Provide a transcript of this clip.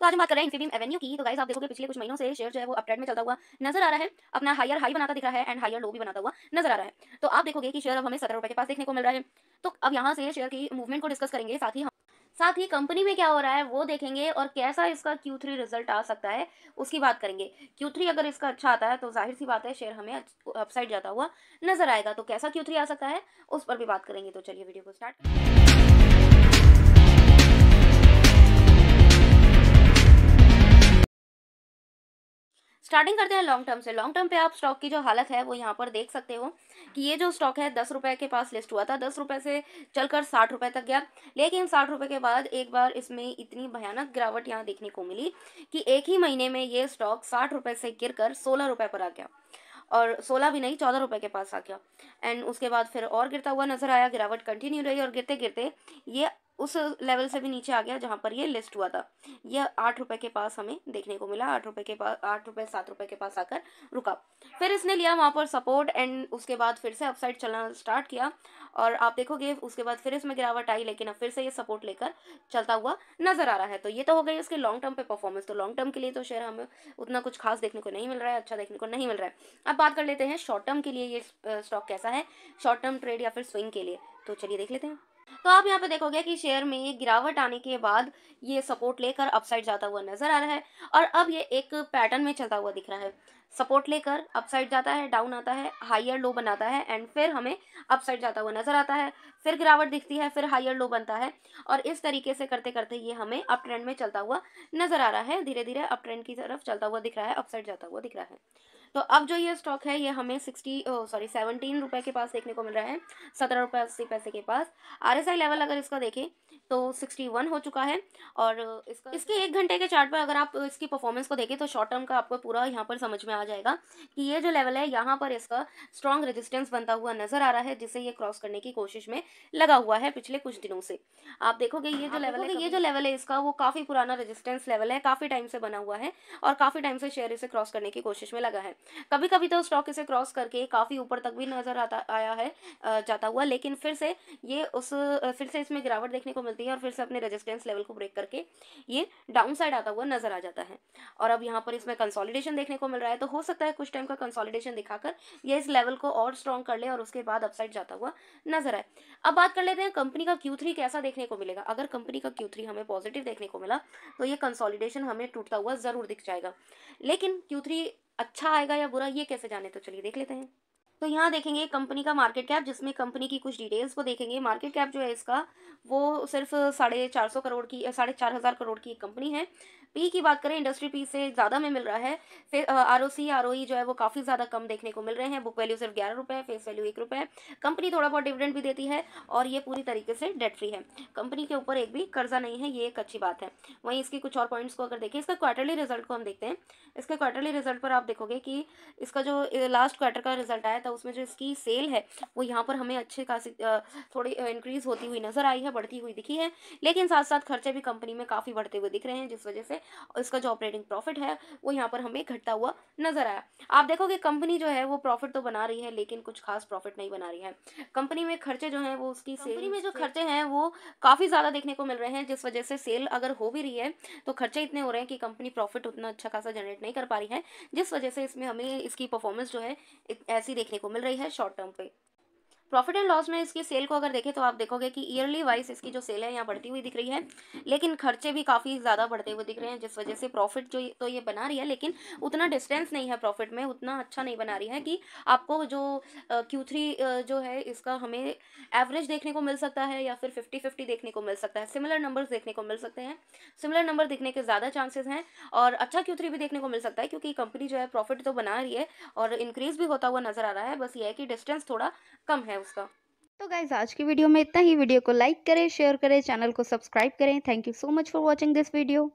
तो आज हम बात कर रहे हैं इन्फीबीम एवेन्यू की तो गाइस आप देखोगे पिछले कुछ महीनों से शेयर जो है वो अपट्रेड में चलता हुआ नजर आ रहा है अपना हायर हाई बनाता दिख रहा है एंड हायर लो भी बनाता हुआ नजर आ रहा है तो आप देखोगे कि शेयर अब हमें सत्रह रुपए के पास देखने को मिल रहा है तो अब यहाँ से शेयर की मूवमेंट को डिस्कस करेंगे साथ ही हम साथ ही कंपनी में क्या हो रहा है वो देखेंगे और कैसा इसका Q3 रिजल्ट आ सकता है उसकी बात करेंगे Q3 अगर इसका अच्छा आता है तो जाहिर सी बात है शेयर हमें अपसाइड जाता हुआ नजर आएगा तो कैसा Q3 आ सकता है उस पर भी बात करेंगे तो चलिए वीडियो को स्टार्ट स्टार्टिंग करते हैं लॉन्ग टर्म से लॉन्ग टर्म पे आप स्टॉक की जो हालत है वो यहाँ पर देख सकते हो कि ये जो स्टॉक है दस रुपए के पास लिस्ट हुआ था दस रुपए से चलकर साठ रुपए तक गया लेकिन साठ रुपए के बाद एक बार इसमें इतनी भयानक गिरावट यहाँ देखने को मिली कि एक ही महीने में ये स्टॉक साठ रुपए से गिर कर सोलह रुपये पर आ गया और सोलह भी नहीं चौदह रुपए के पास आ गया एंड उसके बाद फिर और गिरता हुआ नज़र आया गिरावट कंटिन्यू रही और गिरते गिरते ये उस लेवल से भी नीचे आ गया जहाँ पर ये लिस्ट हुआ था यह आठ रुपए के पास हमें देखने को मिला आठ रुपए के पास आठ रुपए सात रुपए के पास आकर रुका फिर इसने लिया वहाँ पर सपोर्ट एंड उसके बाद फिर से अपसाइड चलना स्टार्ट किया और आप देखोगे उसके बाद फिर इसमें गिरावट आई लेकिन अब फिर से ये सपोर्ट लेकर चलता हुआ नजर आ रहा है तो ये तो हो गई इसके लॉन्ग टर्म पे परफॉर्मेंस तो लॉन्ग टर्म के लिए तो शेयर हमें उतना कुछ खास देखने को नहीं मिल रहा है अच्छा देखने को नहीं मिल रहा है अब बात कर लेते हैं शॉर्ट टर्म के लिए ये स्टॉक कैसा है शॉर्ट टर्म ट्रेड या फिर स्विंग के लिए तो चलिए देख लेते हैं तो आप यहाँ पे देखोगे कि शेयर में ये गिरावट आने के बाद ये सपोर्ट लेकर अपसाइड जाता हुआ नजर आ रहा है और अब ये एक पैटर्न में चलता हुआ दिख रहा है सपोर्ट लेकर अपसाइड जाता है डाउन आता है हाइयर लो बनाता है एंड फिर हमें अपसाइड जाता हुआ नजर आता है फिर गिरावट दिखती है फिर हायर लो बनता है और इस तरीके से करते करते ये हमें अप ट्रेंड में चलता हुआ नजर आ रहा है धीरे धीरे अप ट्रेंड की तरफ चलता हुआ दिख रहा है अपसाइड जाता हुआ दिख रहा है तो अब जो ये स्टॉक है ये हमें सिक्सटी सॉरी सेवनटीन रुपए के पास देखने को मिल रहा है सत्रह रुपए अस्सी पैसे के पास आर लेवल अगर इसका देखें तो सिक्सटी वन हो चुका है और इसका इसके एक घंटे के चार्ट पर अगर आप इसकी परफॉर्मेंस को देखें तो शॉर्ट टर्म का आपको पूरा यहाँ पर समझ में आ जाएगा कि ये जो लेवल है यहाँ पर इसका स्ट्रॉन्ग रेजिस्टेंस बनता हुआ नजर आ रहा है जिसे ये क्रॉस करने की कोशिश में लगा हुआ है पिछले कुछ दिनों से आप देखोगे ये जो लेवल है ये जो लेवल है इसका वो काफ़ी पुराना रेजिस्टेंस लेवल है काफ़ी टाइम से बना हुआ है और काफ़ी टाइम से शेयर इसे क्रॉस करने की कोशिश में लगा है कभी कभी तो स्टॉक इसे क्रॉस करके काफ़ी ऊपर तक भी नजर आता आया है जाता हुआ लेकिन फिर से ये उस फिर से इसमें गिरावट देखने को मिलती चलती है और फिर से अपने रेजिस्टेंस लेवल को ब्रेक करके ये डाउन साइड आता हुआ नजर आ जाता है और अब यहाँ पर इसमें कंसोलिडेशन देखने को मिल रहा है तो हो सकता है कुछ टाइम का कंसोलिडेशन दिखाकर ये इस लेवल को और स्ट्रॉन्ग कर ले और उसके बाद अपसाइड जाता हुआ नजर आए अब बात कर लेते हैं कंपनी का क्यू कैसा देखने को मिलेगा अगर कंपनी का क्यू हमें पॉजिटिव देखने को मिला तो ये कंसोलिडेशन हमें टूटता हुआ ज़रूर दिख जाएगा लेकिन क्यू अच्छा आएगा या बुरा ये कैसे जाने तो चलिए देख लेते हैं तो यहाँ देखेंगे कंपनी का मार्केट कैप जिसमें कंपनी की कुछ डिटेल्स को देखेंगे मार्केट कैप जो है इसका वो सिर्फ साढ़े चार सौ करोड़ की साढ़े चार हज़ार करोड़ की एक कंपनी है पी की बात करें इंडस्ट्री पी से ज़्यादा में मिल रहा है फिर R O C R O ई जो है वो काफ़ी ज़्यादा कम देखने को मिल रहे हैं बुक वैल्यू सिर्फ ग्यारह रुपये फेस वैल्यू एक रुपये कंपनी थोड़ा बहुत डिविडेंड भी देती है और ये पूरी तरीके से डेट फ्री है कंपनी के ऊपर एक भी कर्जा नहीं है ये एक अच्छी बात है वहीं इसके कुछ और पॉइंट्स को अगर देखें इसका क्वार्टरली रिजल्ट को हम देखते हैं इसके क्वार्टरली रिजल्ट पर आप देखोगे कि इसका जो लास्ट क्वार्टर का रिजल्ट आया था उसमें जो इसकी सेल है वो यहाँ पर हमें अच्छे खासी थोड़ी इंक्रीज़ होती हुई नज़र आई है बढ़ती हुई दिखी है लेकिन साथ साथ खर्चे भी कंपनी में काफ़ी बढ़ते हुए दिख रहे हैं जिस वजह से इसका जो ऑपरेटिंग प्रॉफिट है वो यहाँ पर हमें घटता हुआ नज़र आया आप देखोगे कंपनी जो है वो प्रॉफिट तो बना रही है लेकिन कुछ खास प्रॉफिट नहीं बना रही है कंपनी में खर्चे जो है वो उसकी कंपनी में जो खर्चे हैं वो काफ़ी ज़्यादा देखने को मिल रहे हैं जिस वजह से सेल अगर हो भी रही है तो खर्चे इतने हो रहे हैं कि कंपनी प्रॉफिट उतना अच्छा खासा जनरेट नहीं कर पा रही है जिस वजह से इसमें हमें इसकी परफॉर्मेंस जो है ऐसी देखने देखने को मिल रही है शॉर्ट टर्म पे प्रॉफिट एंड लॉस में इसकी सेल को अगर देखें तो आप देखोगे कि ईयरली वाइज इसकी जो सेल है यहाँ बढ़ती हुई दिख रही है लेकिन खर्चे भी काफ़ी ज़्यादा बढ़ते हुए दिख रहे हैं जिस वजह से प्रॉफिट जो तो ये बना रही है लेकिन उतना डिस्टेंस नहीं है प्रॉफिट में उतना अच्छा नहीं बना रही है कि आपको जो क्यू जो है इसका हमें एवरेज देखने को मिल सकता है या फिर फिफ्टी फिफ्टी देखने को मिल सकता है सिमिलर नंबर देखने को मिल सकते हैं सिमिलर नंबर देखने के ज़्यादा चांसेस हैं और अच्छा क्यू भी देखने को मिल सकता है क्योंकि कंपनी जो है प्रॉफिट तो बना रही है और इंक्रीज़ भी होता हुआ नज़र आ रहा है बस ये है कि डिस्टेंस थोड़ा कम है है उसका तो गाइज आज की वीडियो में इतना ही वीडियो को लाइक करें शेयर करें चैनल को सब्सक्राइब करें thank you so much for watching this video